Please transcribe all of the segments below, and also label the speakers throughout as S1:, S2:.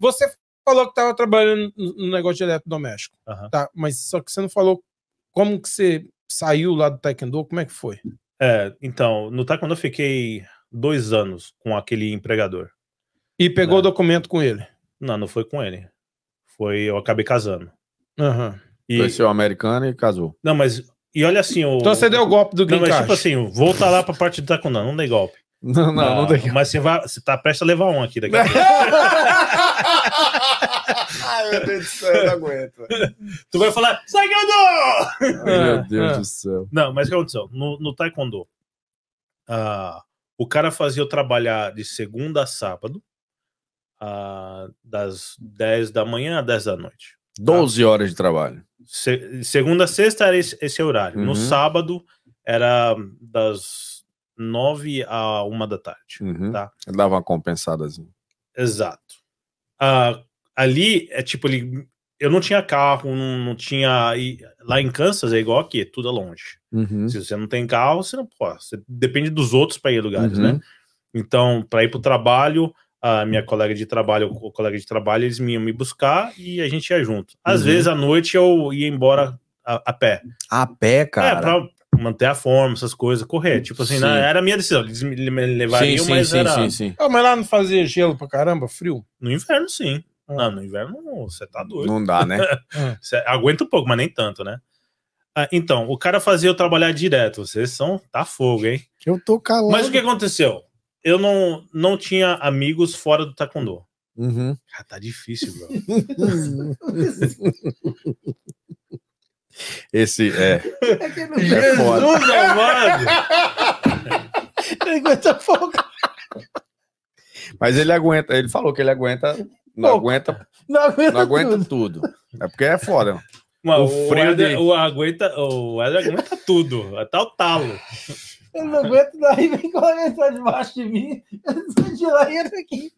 S1: Você falou que estava trabalhando no negócio de eletrodoméstico, uhum. tá? Mas só que você não falou como que você saiu lá do Taekwondo, como é que foi? É, então, no Taekwondo eu
S2: fiquei dois anos com aquele empregador. E pegou né? o documento com ele? Não, não foi com ele. Foi, eu acabei casando. Aham. Uhum. E... Conheceu o americano e casou. Não, mas. E olha assim.
S3: O... Então você deu o golpe do Green Não, mas card. tipo assim, voltar
S2: lá pra parte do Taekwondo, não dei golpe. Não, não, não, não Mas você, vai, você tá prestes a levar um aqui daqui a
S3: Ai, meu Deus do céu, eu não aguento. Tu vai falar, sai meu Deus é. do céu.
S2: Não, mas o que aconteceu? No, no Taekwondo, ah, o cara fazia eu trabalhar de segunda a sábado, ah, das 10 da manhã às 10 da noite.
S3: 12 tá? horas de trabalho. Se, segunda
S2: a sexta era esse, esse horário. Uhum. No sábado era das 9 a 1 da tarde.
S3: Uhum. Tá? Ele dava uma compensada. Exato.
S2: Uh, ali é tipo, ele, eu não tinha carro, não, não tinha. E, lá em Kansas é igual aqui, é tudo é longe. Uhum. Se você não tem carro, você não pode. Você depende dos outros para ir a lugares, né? uhum. né? Então, para ir para o trabalho, a minha colega de trabalho, o colega de trabalho, eles me iam me buscar e a gente ia junto. Às uhum. vezes à noite eu ia embora a, a pé. A pé, cara? É, pra, manter a forma, essas coisas, correr. Hum, tipo assim, era a minha decisão. Eles me levariam, sim, sim, mas sim, era. Sim, sim.
S1: Ah, mas lá não fazia gelo pra caramba, frio? No inverno, sim.
S2: Ah. no inverno você tá doido. Não dá, né? Ah. aguenta um pouco, mas nem tanto, né? Ah, então, o cara fazia eu trabalhar direto. Vocês são. Tá fogo, hein? Eu
S3: tô calado. Mas o que
S2: aconteceu? Eu não, não tinha amigos fora do Taekwondo. Uhum. Ah, tá
S3: difícil, bro. Uhum. Esse é. é que não tá Jesus é amado!
S1: ele aguenta pouco.
S3: Mas ele aguenta, ele falou que ele aguenta. Não pouco. aguenta. Não aguenta, não aguenta tudo. tudo. É porque é foda. Mano, o, frio o de... aguenta, o Eder aguenta tudo, até o talo.
S1: Eu não aguento, daí vem com a correndo debaixo de mim. Eu sou de lá e entra aqui.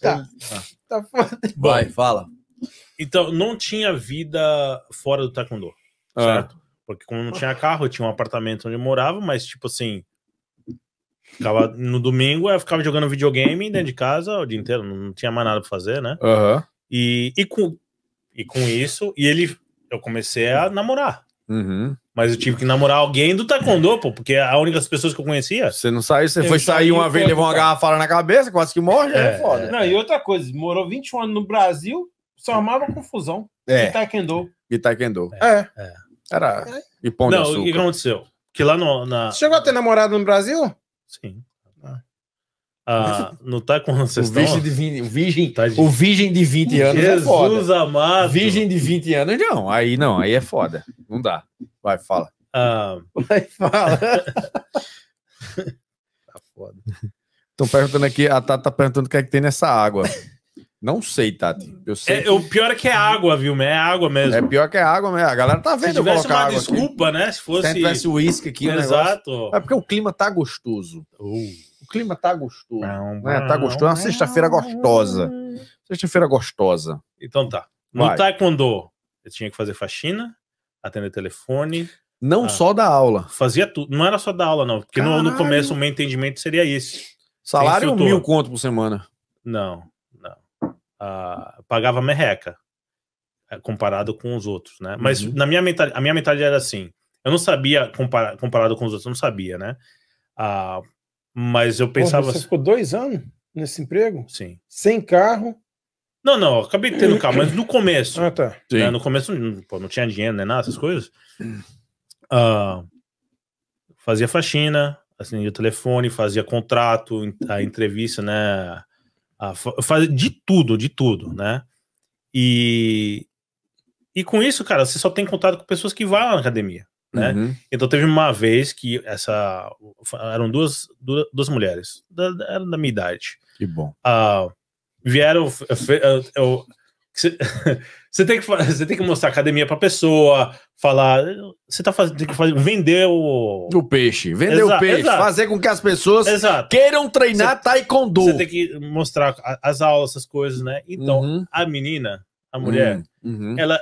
S2: tá. tá. Tá foda. Vai, fala. Então, não tinha vida fora do taekwondo, ah. certo? Porque como não tinha carro, eu tinha um apartamento onde eu morava, mas tipo assim, ficava no domingo eu ficava jogando videogame dentro de casa o dia inteiro, não tinha mais nada para fazer, né? Uhum. E, e, com, e com isso, e ele eu comecei a namorar. Uhum. Mas eu tive que namorar alguém do taekwondo, pô, porque a única das pessoas que eu conhecia. Você não saiu, você foi sair uma vez, levou uma garrafa
S3: na cabeça, quase que
S1: morre, é, é foda. Não, e outra coisa, morou 21 anos no Brasil, só armava confusão. É. E taekwondo.
S3: E taekwondo. É, é. é. Era. É. E pão Não, o que aconteceu? Que lá
S2: no, na. Você
S1: chegou a ter namorado no Brasil?
S2: Sim. Ah, não tá com vocês o virgem de
S3: 20, o virgem, tá de... o virgem de 20 anos Jesus é foda. amado. Virgem de 20 anos não, aí não, aí é foda. Não dá. Vai, fala. Ah... Vai, fala. tá foda. Estão perguntando aqui, a Tata tá perguntando o que é que tem nessa água. Não sei, Tati. Eu sei. É, o pior é que é água, viu? É água mesmo. É pior que é água mesmo. A galera tá vendo Se tivesse eu uma água desculpa, aqui. né? Se fosse. Se tivesse uísque aqui, Exato. É porque o clima tá gostoso. Uh. O clima tá gostoso. Não, né? Tá gostoso. É uma sexta-feira gostosa. Sexta-feira gostosa.
S2: Então tá. No Vai.
S3: Taekwondo,
S2: eu tinha que fazer faxina, atender telefone.
S3: Não ah, só da aula. Fazia tudo.
S2: Não era só da aula, não. Porque no, no, começo o meu entendimento seria esse. Salário mil conto por semana. Não uh, pagava merreca eh, comparado com os outros, né? Mas uhum. na minha mentalidade, a minha mentalidade era assim, eu não sabia comparado com os outros, eu não sabia, né? Uh, mas eu pensava... você ficou
S1: dois anos nesse emprego? Sim. Sem carro?
S2: Não, não, acabei tendo carro, mas no começo. Ah, tá. Né, no começo pô, não tinha dinheiro né? nada, essas hum. coisas. Uh, fazia faxina, acendia o telefone, fazia contrato, a entrevista, né? Ah, faz de tudo, de tudo, né? E, e com isso, cara, você só tem contato com pessoas que vão na academia, né? Uhum. Então teve uma vez que essa eram duas duas, duas mulheres da, da, minha idade. Que bom. Uh, vieram eu, eu, Você tem, que, você tem que mostrar academia pra pessoa, falar. Você tá fazendo. Tem que fazer, vender o. O peixe. Vender exato, o peixe. Exato. Fazer com que as pessoas exato. queiram treinar cê, taekwondo. Você tem que mostrar as aulas, essas coisas, né? Então, uhum. a menina, a mulher, hum, uhum. ela.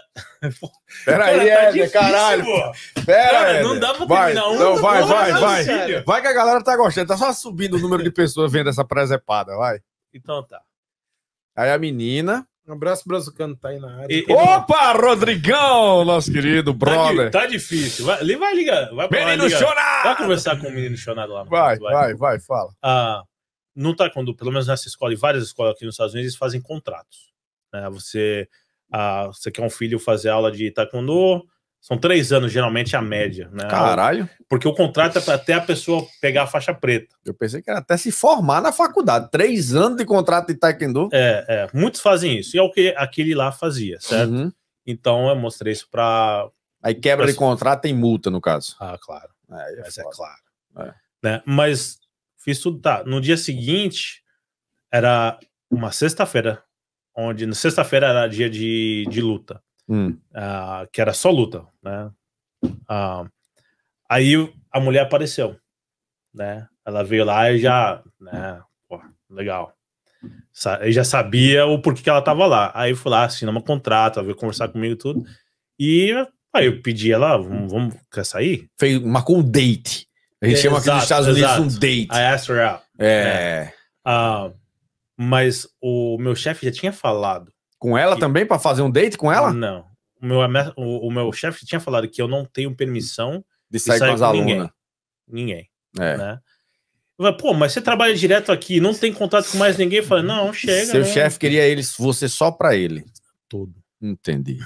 S3: Peraí, tá Éder, caralho. Pera, cara, não dá pra terminar um. Não, vai, vai, vai. Vai que a galera tá gostando. Tá só subindo o número de pessoas vendo essa presepada, vai. Então tá. Aí a menina
S1: um abraço, Brazucano, tá aí na área. E, Opa,
S3: ele... Rodrigão, nosso querido tá brother. Tá, tá difícil. Vai, vai ligar. Vai menino lá, liga.
S2: Vai conversar com o menino chorado lá. Vai, vai, vai, vai, fala. Ah, não tá quando, pelo menos nessa escola e várias escolas aqui nos Estados Unidos, eles fazem contratos. Né? Você, ah, você quer um filho fazer aula de taekwondo, são três anos, geralmente, a média. Né? Caralho. Porque o contrato
S3: é até a pessoa pegar a faixa preta. Eu pensei que era até se formar na faculdade. Três anos de contrato de taekwondo. É, é. Muitos fazem isso. E é o que aquele lá fazia, certo? Uhum. Então, eu mostrei isso para... Aí quebra pra... de contrato tem multa, no caso. Ah,
S2: claro. É, Mas é
S3: claro. É. Né? Mas fiz
S2: tudo, tá. No dia seguinte, era uma sexta-feira. Onde, na sexta-feira, era dia de, de luta. Hum. Uh, que era só luta, né? Uh, aí a mulher apareceu, né? Ela veio lá e já, né? Pô, legal. Eu já sabia o porquê que ela tava lá. Aí eu fui lá, assinou um contrato, ela veio conversar comigo e tudo. E aí eu pedi ela, ah, vamos, vamos quer sair? Fez, uma um date. A gente é, chama exato, aqui nos Estados Unidos exato. um date. I asked her out. É. Uh, mas o meu chefe já tinha falado com ela que... também para fazer um date com ela? Não. O meu, o, o meu chefe tinha falado que eu não tenho permissão de sair, de sair com as alunas. Ninguém. ninguém é. Né? Falei, Pô, mas você trabalha direto aqui, não tem contato com mais ninguém? Eu
S1: falei, não, chega. Seu né? chefe
S3: queria ele, você só para ele. Todo. Entendi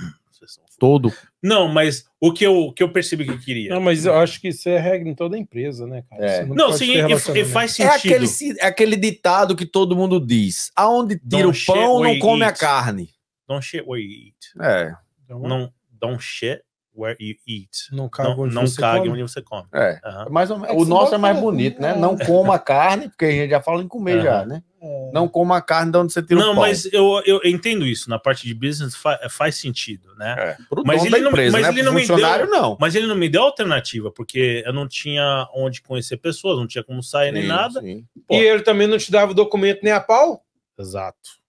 S3: todo. Não, mas o que eu, que eu percebi que eu queria.
S1: Não, mas eu acho que isso é regra em toda empresa, né,
S2: cara? É. Não, não sim, e, faz sentido. É aquele,
S3: é aquele ditado que todo mundo diz: aonde tira don't o pão, não come eat. a carne.
S2: Don't shit where you eat.
S3: É. Don't, então, não,
S2: don't shit where you eat. Não cague não, onde, não você, cague come. onde você come. É. Uhum. É mas, é o, é o nosso é mais bonito, né? né? Não coma
S3: carne, porque a gente já fala em comer uhum. já, né? É. Não coma a carne de onde você tem não, o pão. Não, mas
S2: eu, eu entendo isso. Na parte de business fa faz sentido, né? É, mas ele, empresa, não, mas né? ele não me deu, não. Mas ele não me deu alternativa, porque eu não tinha onde conhecer pessoas, não tinha como sair sim, nem nada.
S1: E ele
S2: também não te dava o documento nem a pau? Exato.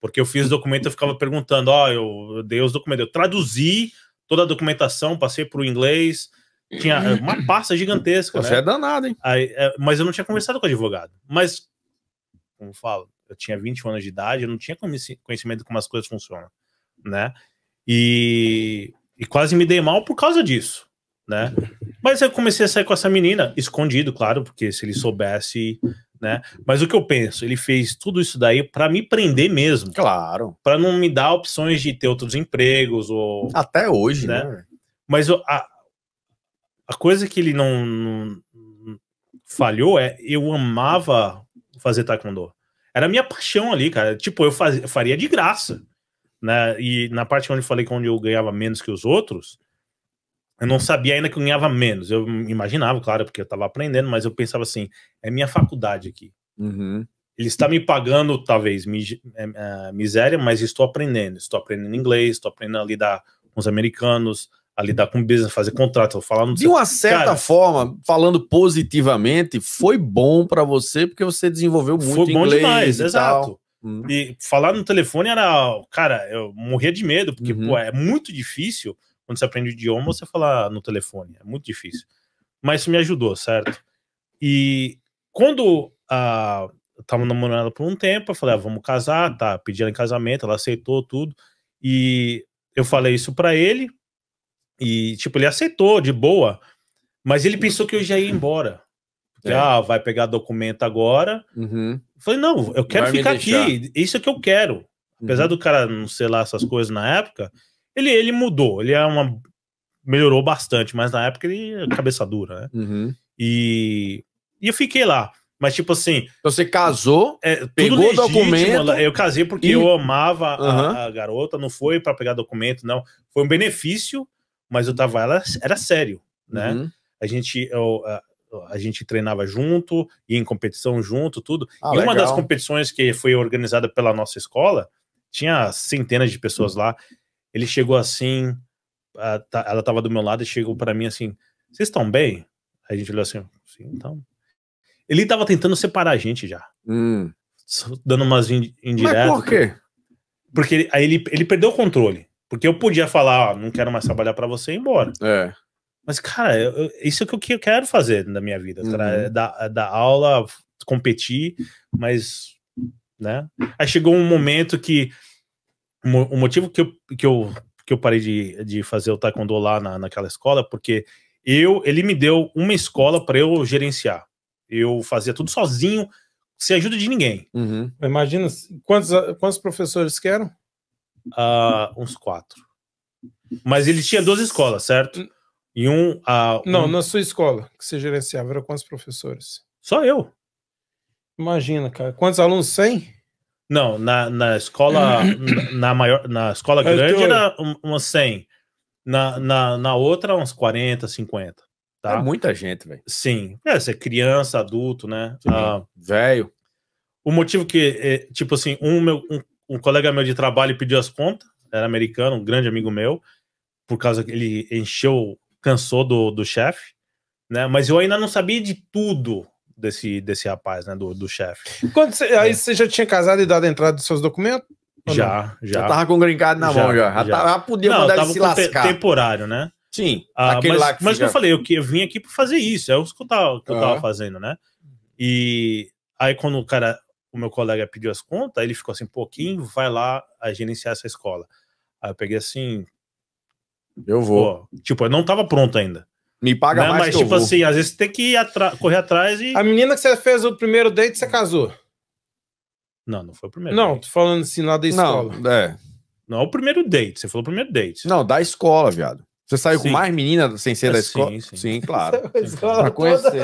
S2: Porque eu fiz o documento, eu ficava perguntando, ó, oh, eu dei os documentos, eu traduzi toda a documentação, passei para o inglês, tinha é, uma pasta gigantesca. Você né? é danado, hein? Aí, é, mas eu não tinha conversado com o advogado. Mas, como eu falo, eu tinha 21 anos de idade, eu não tinha conhecimento de como as coisas funcionam, né? E, e quase me dei mal por causa disso, né? Mas eu comecei a sair com essa menina, escondido, claro, porque se ele soubesse, né? Mas o que eu penso, ele fez tudo isso daí para me prender mesmo. Claro. Para não me dar opções de ter outros empregos ou até hoje, né? né? Mas a, a coisa que ele não, não, falhou é eu amava fazer taekwondo. Era minha paixão ali, cara. Tipo, eu, faz, eu faria de graça, né? E na parte onde eu falei que onde eu ganhava menos que os outros, eu não sabia ainda que eu ganhava menos. Eu imaginava, claro, porque eu estava aprendendo, mas eu pensava assim: é minha faculdade aqui. Uhum. Ele está me pagando, talvez, é, é, miséria, mas estou aprendendo. Estou aprendendo inglês, estou aprendendo a lidar com os americanos, a lidar com business, fazer contrato. Falando, De uma certa cara,
S3: forma, falando positivamente, foi bom para você, porque você desenvolveu muito inglês. Foi bom demais, exato.
S2: Uhum. E falar no telefone era, cara, eu
S3: morria de medo, porque uhum. pô, é muito
S2: difícil quando você aprende o idioma, você fala ah, no telefone. É muito difícil. Mas isso me ajudou, certo? E quando a. Eu tava namorando por um tempo, eu falei, ah, vamos casar, tá? Pedi ela em casamento, ela aceitou tudo. E eu falei isso para ele. E, tipo, ele aceitou, de boa. Mas ele pensou que eu já ia embora. É. Ah, vai pegar documento agora. Uhum. Falei, não, eu quero vai ficar aqui. Isso é que eu quero. Apesar uhum. do cara não sei lá essas coisas na época, ele, ele mudou, ele é uma. melhorou bastante, mas na época ele é cabeça dura, né? Uhum. E, e eu fiquei lá. Mas, tipo assim. Então você casou, é, pegou legítimo, documento. Né? Eu casei porque e... eu amava uhum. a, a, garota, não foi para pegar documento, não. Foi um benefício, mas eu tava. Ela era sério, né? Uhum. A gente. Eu, a, a gente treinava junto, ia em competição junto, tudo. Ah, e uma das competições que foi organizada pela nossa escola, tinha centenas de pessoas uhum. lá. Ele chegou assim, a, tá, ela estava do meu lado e chegou para mim assim: Vocês estão bem? Aí a gente olhou assim: Sim, então. Ele estava tentando separar a gente já. Hum. Dando umas indiretas. Mas por quê? Porque ele, aí ele, ele perdeu o controle. Porque eu podia falar, ó, não quero mais trabalhar para você e ir embora. É. Mas, cara, eu, isso é o que eu quero fazer na minha vida. Uhum. É dar, é dar aula, competir, mas. Né? Aí chegou um momento que o motivo que eu, que eu, que eu parei de, de fazer o taekwondo lá na, naquela escola, porque eu ele me deu uma escola para eu gerenciar. Eu fazia tudo sozinho, sem ajuda de ninguém. Uhum. Imagina,
S1: quantos, quantos professores que eram? Uh, uns quatro. Mas ele tinha duas escolas, certo? E um, uh, um... Não, na sua escola que você gerenciava, eram quantos professores? Só eu. Imagina, cara. Quantos alunos? 100?
S2: Não, na, na escola na, na maior, na escola é, grande era umas 100. Na, na, na outra, uns 40, 50. Tá? É muita gente, velho. Sim. É, você é criança, adulto, né? Ah, velho. O motivo que, é, tipo assim, um, meu, um, um, colega meu de trabalho pediu as contas, era americano, um grande amigo meu, por causa que ele encheu, cansou do, do chefe, né? Mas eu ainda não sabia de tudo desse, desse rapaz, né? Do, do chefe.
S1: Quando cê, aí você é. já tinha casado e dado a entrada dos seus documentos?
S2: Já, já. Já tava
S1: com o gringado na já, mão, já. Já, já. Tava, já podia não, mandar ele se
S3: lascar.
S2: temporário, né?
S3: Sim. Ah, mas lá que mas eu falei,
S2: eu, eu vim aqui pra fazer isso. É o que eu tava, que eu tava fazendo, né? E aí quando o cara, o meu colega pediu as contas, ele ficou assim, pouquinho, vai lá a gerenciar essa escola. Aí eu peguei assim... Eu vou. Pô, tipo, eu não tava pronto ainda. Me paga não, mais. Mas, tipo assim,
S1: às vezes você tem que correr atrás e. A menina que você fez o primeiro date, você casou.
S2: Não, não foi o
S3: primeiro. Não, tô falando assim lá da escola. Não, é. Não é o primeiro date, você falou o primeiro date. Não, da escola, viado. Você saiu sim. com mais menina sem ser é, da escola? Sim, sim. sim claro.
S1: pra conhecer.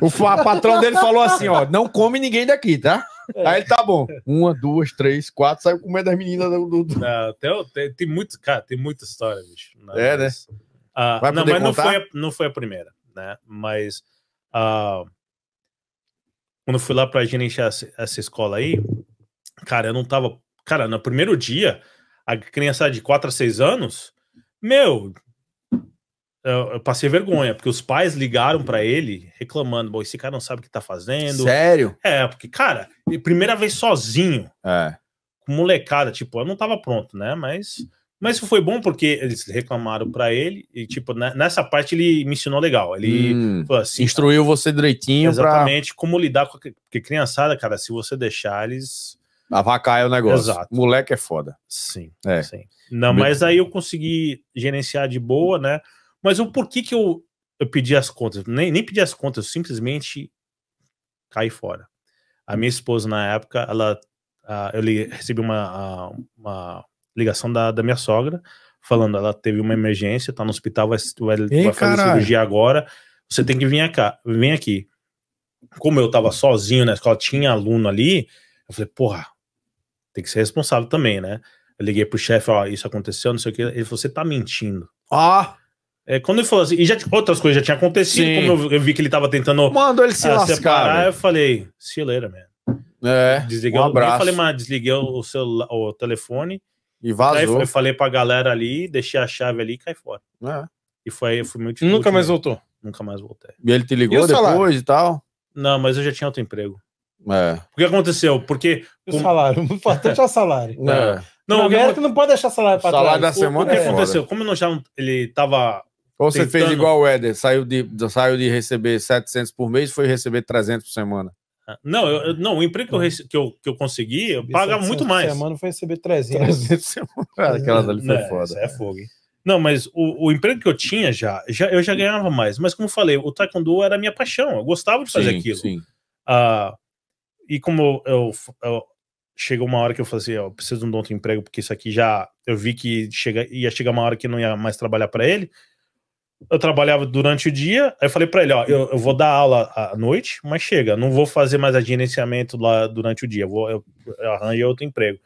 S3: o patrão dele falou assim: ó, não come ninguém daqui, tá? É. Aí ele tá bom. Uma, duas, três, quatro, saiu com mais das meninas do. do... Não, tem, tem, tem muito, cara, tem
S2: muita história, bicho. Não, é, né? mas... né?
S3: Uh, Vai não, mas não foi, a,
S2: não foi, a, primeira, né? Mas uh, quando fui lá pra gerenciar essa, essa escola aí, cara, eu não tava. Cara, no primeiro dia, a criança de 4 a 6 anos, meu, eu, passei vergonha, porque os pais ligaram para ele reclamando: bom, esse cara não sabe o que tá fazendo. Sério? É, porque, cara, primeira vez sozinho. É. Com molecada, tipo, eu não tava pronto, né? Mas mas isso foi bom porque eles reclamaram para ele e, tipo, né, nessa parte ele me ensinou legal. Ele hum, assim, instruiu cara,
S3: ah, você direitinho. Exatamente
S2: pra... como lidar com. A... Porque criançada, cara, se você deixar,
S3: eles. Avacalha o negócio. Exato. Moleque é foda. Sim. É. Sim.
S2: Não, mas aí eu consegui gerenciar de boa, né? Mas o porquê que eu, eu pedi as contas? Nem, nem pedi as contas, eu simplesmente caí fora. A minha esposa, na época, ela. Uh, eu recebi uma, ah, uma ligação da, da minha sogra, falando, ela teve uma emergência, tá no hospital, vai, vai, Ei, vai fazer cirurgia agora, você tem que vir, cá, vir aqui. Como eu tava sozinho na escola, tinha aluno ali, eu falei, porra, tem que ser responsável também, né? Eu liguei pro chefe, ó, isso aconteceu, não sei o que, ele falou, você tá mentindo. Ah! É, quando ele falou assim, e já, outras coisas já tinham acontecido, Sim. como eu, eu, vi que ele tava tentando Mando ele se uh, separar, eu falei, se mano. É, desliguei um abraço. eu falei, mas desliguei o, celular, o telefone, e vazou. Aí eu falei pra galera ali, deixei a chave ali e cai fora. É. E foi, foi meu Nunca mais voltou. Nunca mais voltei. E ele te ligou e depois e tal? Não, mas eu já tinha outro emprego. É. O que aconteceu? Porque.
S1: O salário. O importante é o salário. É. Não, galera que não pode deixar salário pra salário trás. da semana O, que é aconteceu? Como eu não já,
S3: ele tava. Ou você tentando... fez igual o Éder, saiu de, saiu de receber 700 por mês foi receber 300 por semana. Ah, não, eu, não, o emprego que eu, rece... que eu, que eu consegui eu paga muito mais.
S1: semana foi receber 300. 300 ah, Aquela dali foi né, foda. É fogo, hein?
S2: Não, mas o, o, emprego que eu tinha já, já, eu já ganhava mais. Mas como eu falei, o taekwondo era a minha paixão. Eu gostava de fazer sim, aquilo. Sim. Ah, e como eu, eu, chegou uma hora que eu fazia, assim, eu preciso de um outro emprego porque isso aqui já eu vi que chega, ia chegar uma hora que não ia mais trabalhar para ele eu trabalhava durante o dia, aí eu falei para ele, ó, eu, eu, vou dar aula à noite, mas chega, não vou fazer mais gerenciamento lá durante o dia, eu, vou, eu, eu arranjo outro emprego.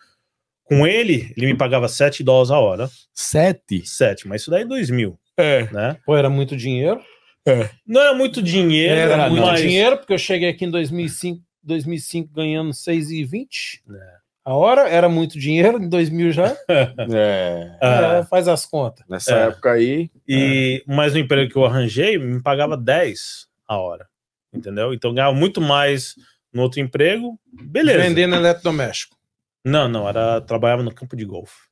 S2: Com ele, ele me pagava 7 dólares a hora. 7? 7, mas isso daí em é 2000. É. Né? Pô, era muito dinheiro. É. Não era muito dinheiro.
S1: Era, era muito mas... dinheiro, porque eu cheguei aqui em 2005, 2005 ganhando 6,20. É. A hora era muito dinheiro, em 2000 já. é. Ah. é faz as contas.
S2: Nessa é. época aí. E é. mais um emprego que eu arranjei me pagava 10 a hora. Entendeu? Então ganhava muito mais no outro emprego. Beleza. Vendendo eletrodoméstico. Não, não, era trabalhava no campo de golfe.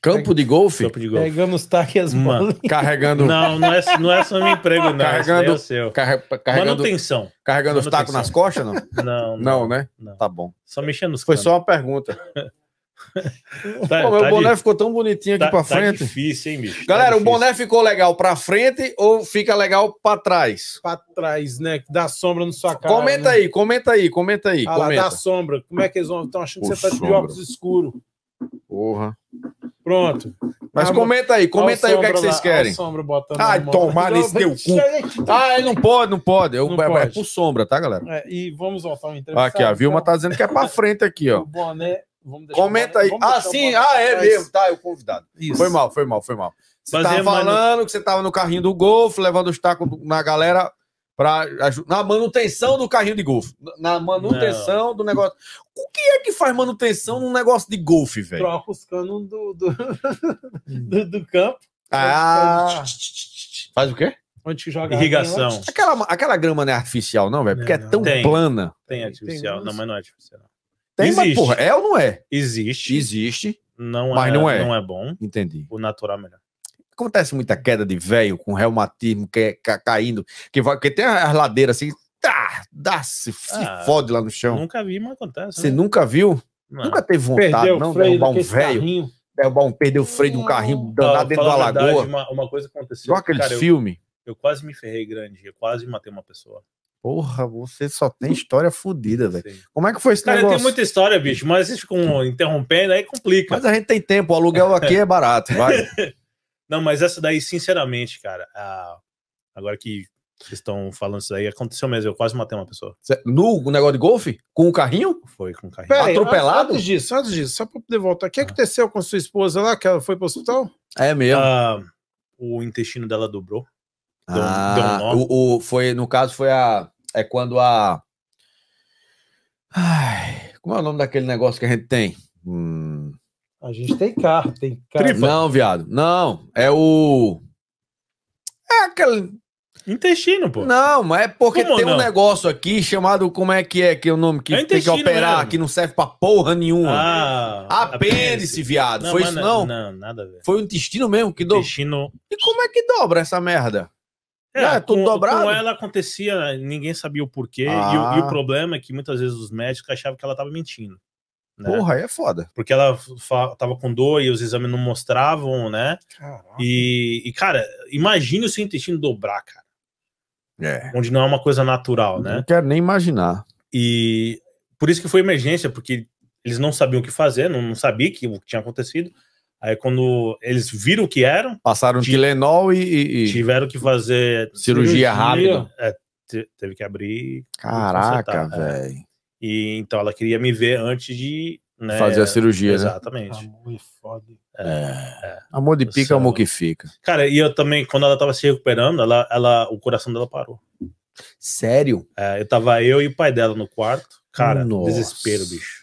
S3: Campo de golfe? Campo de golfe.
S1: Carregando os taques e as mãos. Carregando. Não, não é, não é só meu emprego, não. Carregando. É o seu.
S3: Carre... Carregando... Manutenção. Carregando Manutenção. os tacos nas costas, não? Não. Não, não né? Não. Tá bom. Só mexendo nos Foi canos. só uma pergunta. tá, Pô, meu tá boné de... ficou tão bonitinho aqui tá, pra tá frente. Tá difícil, hein, bicho? Galera, tá o boné ficou legal pra frente ou fica legal pra trás? Pra
S1: trás, né? Que dá sombra no sua cara. Comenta né? aí,
S3: comenta aí, comenta aí. Ah, comenta. Lá, dá
S1: sombra. Como é que eles vão? Estão achando que você tá de óculos escuro.
S3: Porra. Pronto. Mas ah, comenta aí, comenta aí o que, é que tá vocês querem. Sombra
S1: Ai, tomar nesse teu cu.
S3: Ah, não pode, não pode. Eu, não é, pode. é por sombra, tá, galera? É, e vamos voltar Aqui, a Vilma então. tá dizendo que é pra frente aqui, ó. comenta aí. Vamos ah, sim, ah, é mesmo, tá, eu é convidado. Isso. Foi mal, foi mal, foi mal. Você Fazia tava falando que você tava no carrinho do Golf, levando os tacos na galera para na manutenção do carrinho de golfe, na manutenção não. do negócio. O que é que faz manutenção num negócio de golfe, velho?
S1: Troca os canos do do,
S3: hum. do, do, campo. Ah. Faz o quê? Onde que joga irrigação. Aquela, aquela grama não é artificial, não, velho, porque é não, não. é tão tem, plana.
S2: Tem artificial, tem, não, mas não é artificial.
S3: Tem, Existe. mas porra, é ou não é? Existe. Existe.
S2: Não mas é, não é. Não é bom. Entendi. O natural é
S3: melhor. Acontece muita queda de velho com reumatismo que, é, ca, caindo, que vai, tem as ladeiras assim, tá, dá, se, se ah, fode lá no chão. Nunca
S2: vi, mas acontece. Você né? nunca
S3: viu? Não. Nunca teve vontade, Perdeu não, derrubar um velho. Derrubar um, perder o freio de um carrinho danado dentro da lagoa. Verdade, uma, uma,
S2: coisa aconteceu. Igual aquele filme. Eu, eu quase me ferrei grande, eu quase matei uma
S3: pessoa. Porra, você só tem história fodida, velho. Como é que foi esse Cara, negócio? Cara, tem muita
S2: história, bicho, mas vocês ficam interrompendo, aí é complica. Mas a gente
S3: tem tempo, o aluguel aqui é barato, vai.
S2: Não, mas essa daí, sinceramente, cara, a... agora que vocês estão falando
S1: isso aí, aconteceu mesmo. Eu quase matei uma pessoa.
S3: No negócio de golfe? Com o carrinho?
S2: Foi, com o carrinho. Atropelado? Antes disso,
S1: antes disso, só pra poder voltar. O que ah. aconteceu com sua esposa lá, que ela foi pro hospital? É
S3: mesmo. Ah, o intestino dela dobrou. Deu, ah, deu um O, o, foi, no caso, foi a. É quando a. Ai, como é o nome daquele negócio que a gente tem? Hum
S1: a gente tem carro,
S3: tem carro. Tripa. Não, viado. Não, é o. É aquele. Intestino, pô. Não, mas é porque como tem não? um negócio aqui chamado. Como é que é que é o nome? Que é tem que operar, mesmo. que não serve pra porra nenhuma. Ah, apêndice, viado. Não, Foi isso, não? Não, nada a ver. Foi o intestino mesmo que dobra. Intestino. E como é que dobra essa merda? É, é tudo com, dobrado. Com ela acontecia,
S2: ninguém sabia o porquê. Ah. E, e, o ah. problema é que muitas vezes os médicos achavam que ela estava mentindo. Né? Porra, aí é foda. Porque ela tava com dor e os exames não mostravam, né? E, e, cara, imagine o seu intestino dobrar, cara. É. Onde não é uma coisa natural, né? Não quero nem imaginar. E por isso que foi emergência, porque eles não sabiam o que fazer, não, não sabia que, o que tinha acontecido. Aí quando eles viram o que
S3: eram... Passaram de e, e, Tiveram que fazer... Cirurgia, cirurgia rápida.
S2: É, teve que abrir... Caraca, é. velho. E então ela queria me ver antes de né, fazer a cirurgia. Né? Exatamente. Né? Amor, é foda.
S3: É, é. é, amor de pica, Você... amor que fica.
S2: Cara, e eu também, quando ela tava se recuperando, ela, ela, o coração dela parou.
S3: Sério?
S2: É, eu tava eu e o pai dela no quarto. Cara, Nossa. desespero, bicho.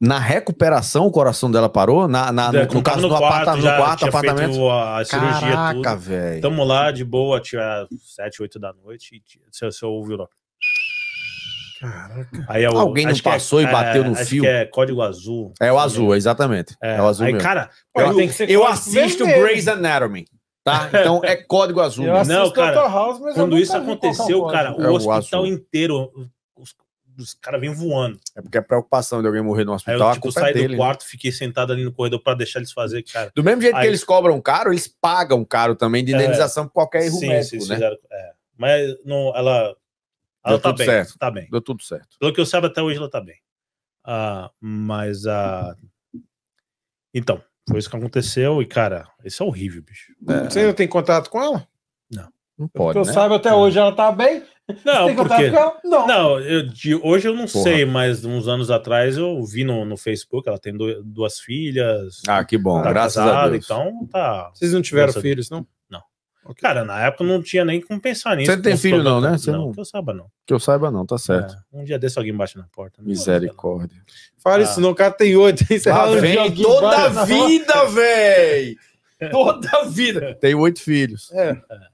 S3: Na recuperação, o coração dela parou? Na, na, no, no, no caso, no, quarto, aparta, no quarto apartamento? A, a cirurgia, Caraca, velho. Tamo
S2: lá, de boa, tinha sete, oito da noite. E, ouviu? se Caraca. Aí é o, Alguém não é passou é, e bateu é, no fio. é
S3: código azul. É o azul, exatamente. É, é o azul aí, mesmo. Cara, eu, eu, eu assisto o Grey's Anatomy. Tá? Então é código azul. Eu não, cara. House, quando isso aconteceu, cara, é o, o hospital azul. inteiro, os, caras vêm voando. É porque a preocupação de alguém morrer no hospital. Aí eu tipo, saí dele, do né? quarto, né?
S2: fiquei sentado ali no corredor para deixar eles fazer, cara. Do mesmo jeito aí, que eles
S3: cobram caro, eles pagam caro também de indenização por qualquer erro sim, médico, né? Mas não, ela ela Deu tá bem, certo. tá bem. Deu tudo certo.
S2: Pelo que eu saiba, até hoje ela tá bem. Ah, mas a. Ah, então, foi isso que aconteceu. E, cara, isso é horrível, bicho.
S1: É... Você ainda tem contato com ela?
S2: Não. Não pode. Que né? eu saiba
S1: até é. hoje ela tá bem. Não, tem porque... com ela?
S2: Não. não eu, de, hoje eu não Porra. sei, mas uns anos atrás eu vi no, no Facebook, ela tem do, duas filhas.
S1: Ah, que
S3: bom. Tá Graças casada, a Deus.
S2: Então tá. Vocês não tiveram Nossa, filhos, não? Okay. Cara, na época não tinha nem como pensar nisso. Você não tem filho, não, né? Você não, não, que eu saiba, não.
S3: Que eu saiba, não, tá certo.
S2: É, um dia desse alguém bate na porta. Não
S3: né? Misericórdia. Não. Fala ah. isso, não, o cara tem oito. Ah, vem, toda vida, velho! Toda vida. Tem oito filhos. É. é.